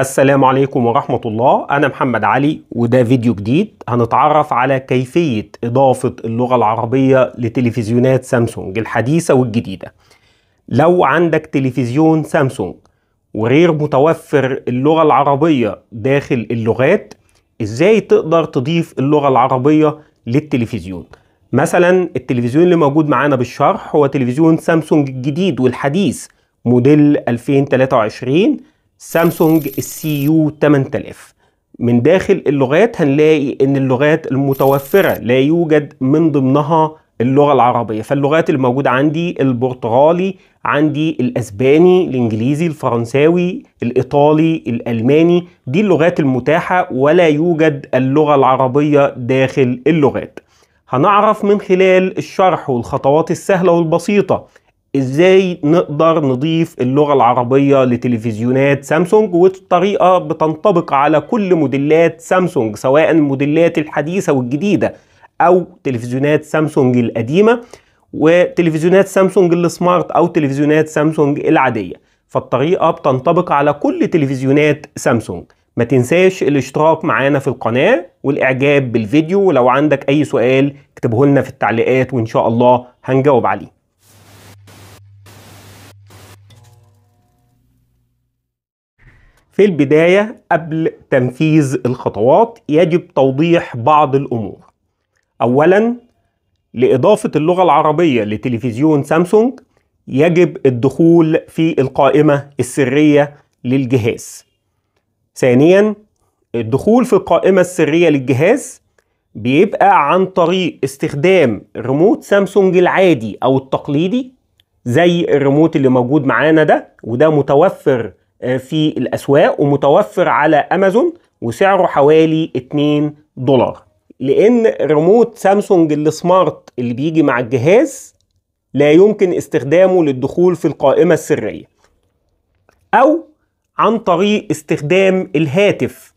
السلام عليكم ورحمة الله أنا محمد علي وده فيديو جديد هنتعرف على كيفية إضافة اللغة العربية لتلفزيونات سامسونج الحديثة والجديدة لو عندك تلفزيون سامسونج وغير متوفر اللغة العربية داخل اللغات إزاي تقدر تضيف اللغة العربية للتلفزيون مثلا التلفزيون اللي موجود معانا بالشرح هو تلفزيون سامسونج الجديد والحديث موديل 2023 سامسونج السي يو 8000 من داخل اللغات هنلاقي ان اللغات المتوفرة لا يوجد من ضمنها اللغة العربية فاللغات الموجودة عندي البرتغالي عندي الاسباني الانجليزي الفرنساوي الايطالي الالماني دي اللغات المتاحة ولا يوجد اللغة العربية داخل اللغات هنعرف من خلال الشرح والخطوات السهلة والبسيطة ازاي نقدر نضيف اللغة العربية لتلفزيونات سامسونج والطريقة بتنطبق على كل موديلات سامسونج سواء الموديلات الحديثة والجديدة او تلفزيونات سامسونج القديمة وتلفزيونات سامسونج السمارت او تلفزيونات سامسونج العادية فالطريقة بتنطبق على كل تلفزيونات سامسونج ما تنساش الاشتراك معانا في القناة والاعجاب بالفيديو ولو عندك اي سؤال اكتبه لنا في التعليقات وان شاء الله هنجاوب عليه في البداية قبل تنفيذ الخطوات يجب توضيح بعض الأمور أولا لإضافة اللغة العربية لتلفزيون سامسونج يجب الدخول في القائمة السرية للجهاز ثانيا الدخول في القائمة السرية للجهاز بيبقى عن طريق استخدام ريموت سامسونج العادي أو التقليدي زي الريموت اللي موجود معانا ده وده متوفر آه، في الاسواق ومتوفر على امازون وسعره حوالي 2 دولار لان ريموت سامسونج السمارت اللي بيجي مع الجهاز لا يمكن استخدامه للدخول في القائمه السريه او عن طريق استخدام الهاتف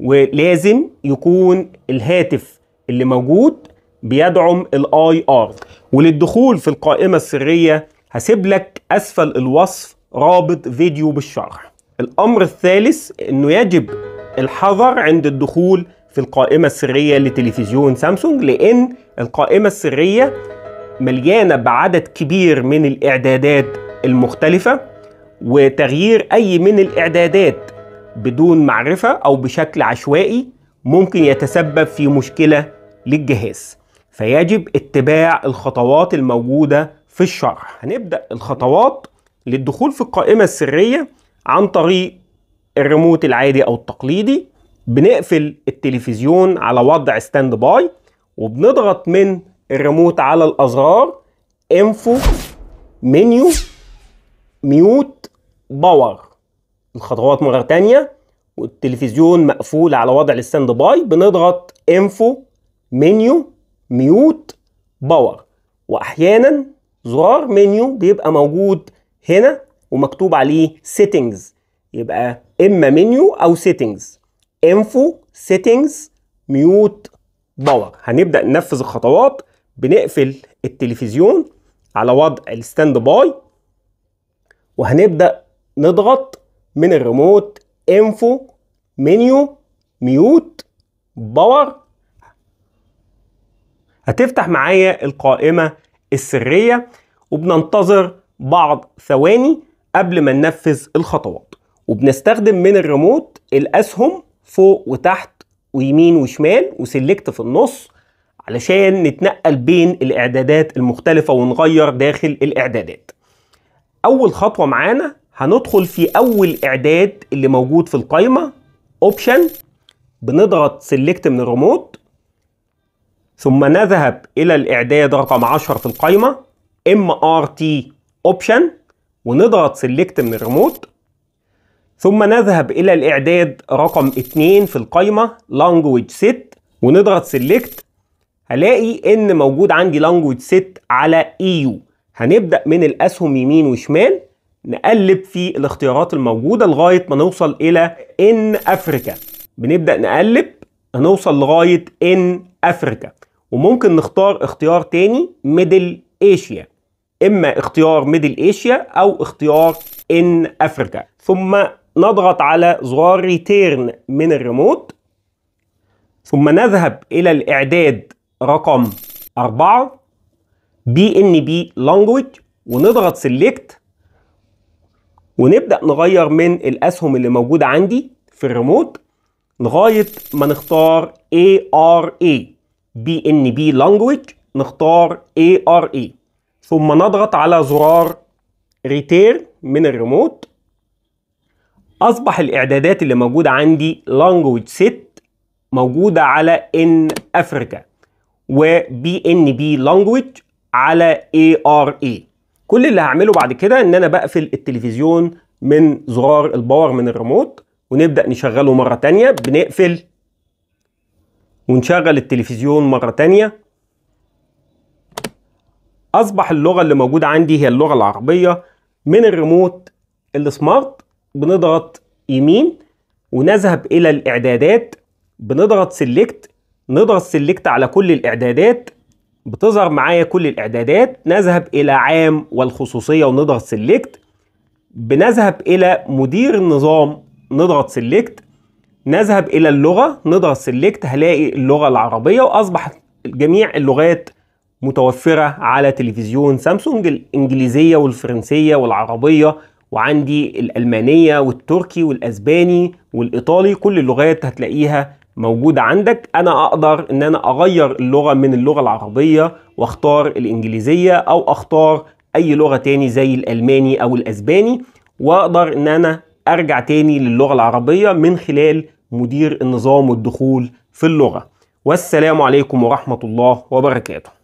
ولازم يكون الهاتف اللي موجود بيدعم الاي ار وللدخول في القائمه السريه هسيب لك اسفل الوصف رابط فيديو بالشرح الأمر الثالث أنه يجب الحذر عند الدخول في القائمة السرية لتلفزيون سامسونج لأن القائمة السرية مليانة بعدد كبير من الإعدادات المختلفة وتغيير أي من الإعدادات بدون معرفة أو بشكل عشوائي ممكن يتسبب في مشكلة للجهاز فيجب اتباع الخطوات الموجودة في الشرح هنبدأ الخطوات للدخول في القائمة السرية عن طريق الريموت العادي او التقليدي بنقفل التلفزيون على وضع ستاند باي وبنضغط من الريموت على الازرار انفو منيو ميوت باور الخطوات مره تانية والتلفزيون مقفول على وضع الستاند باي بنضغط انفو منيو ميوت باور واحيانا زرار منيو بيبقى موجود هنا ومكتوب عليه سيتنجز يبقى اما منيو او سيتنجز انفو سيتنجز ميوت باور هنبدا ننفذ الخطوات بنقفل التلفزيون على وضع الستاند باي وهنبدا نضغط من الريموت انفو منيو ميوت باور هتفتح معايا القائمه السريه وبننتظر بعض ثواني قبل ما ننفذ الخطوات وبنستخدم من الريموت الاسهم فوق وتحت ويمين وشمال وسلكت في النص علشان نتنقل بين الاعدادات المختلفة ونغير داخل الاعدادات اول خطوة معانا هندخل في اول اعداد اللي موجود في القايمة اوبشن بنضغط سلكت من الريموت ثم نذهب الى الاعداد رقم 10 في القايمة ام ار تي اوبشن ونضغط سيلكت من الريموت ثم نذهب إلى الإعداد رقم 2 في القائمة Language Set ونضغط سيلكت هلاقي إن موجود عندي Language Set على EU هنبدأ من الأسهم يمين وشمال نقلب في الاختيارات الموجودة لغاية ما نوصل إلى إن أفريكا بنبدأ نقلب هنوصل لغاية إن أفريكا وممكن نختار اختيار تاني ميدل ايشيا اما اختيار ميدل ايشيا او اختيار ان افريكا ثم نضغط على زرار ريتيرن من الريموت ثم نذهب الى الاعداد رقم 4 بي ان بي لانجوج ونضغط سيلكت ونبدا نغير من الاسهم اللي موجوده عندي في الريموت لغايه ما نختار ARA بي e. ان بي لانجوج نختار ARA ثم نضغط على زرار ريتير من الريموت اصبح الاعدادات اللي موجوده عندي لانجويج سيت موجوده على ان افريكا وبي ان بي لانجويج على اي ار اي كل اللي هعمله بعد كده ان انا بقفل التلفزيون من زرار الباور من الريموت ونبدا نشغله مره تانية بنقفل ونشغل التلفزيون مره تانية اصبح اللغه اللي موجوده عندي هي اللغه العربيه من الريموت السمارت بنضغط يمين ونذهب الى الاعدادات بنضغط سيلكت نضغط سيلكت على كل الاعدادات بتظهر معايا كل الاعدادات نذهب الى عام والخصوصيه ونضغط سيلكت بنذهب الى مدير النظام نضغط سيلكت نذهب الى اللغه نضغط سيلكت هلاقي اللغه العربيه واصبح جميع اللغات متوفرة على تلفزيون سامسونج الإنجليزية والفرنسية والعربية وعندي الألمانية والتركي والأسباني والإيطالي كل اللغات هتلاقيها موجودة عندك أنا أقدر إن أنا أغير اللغة من اللغة العربية وأختار الإنجليزية أو أختار أي لغة تاني زي الألماني أو الأسباني وأقدر إن أنا أرجع تاني للغة العربية من خلال مدير النظام والدخول في اللغة والسلام عليكم ورحمة الله وبركاته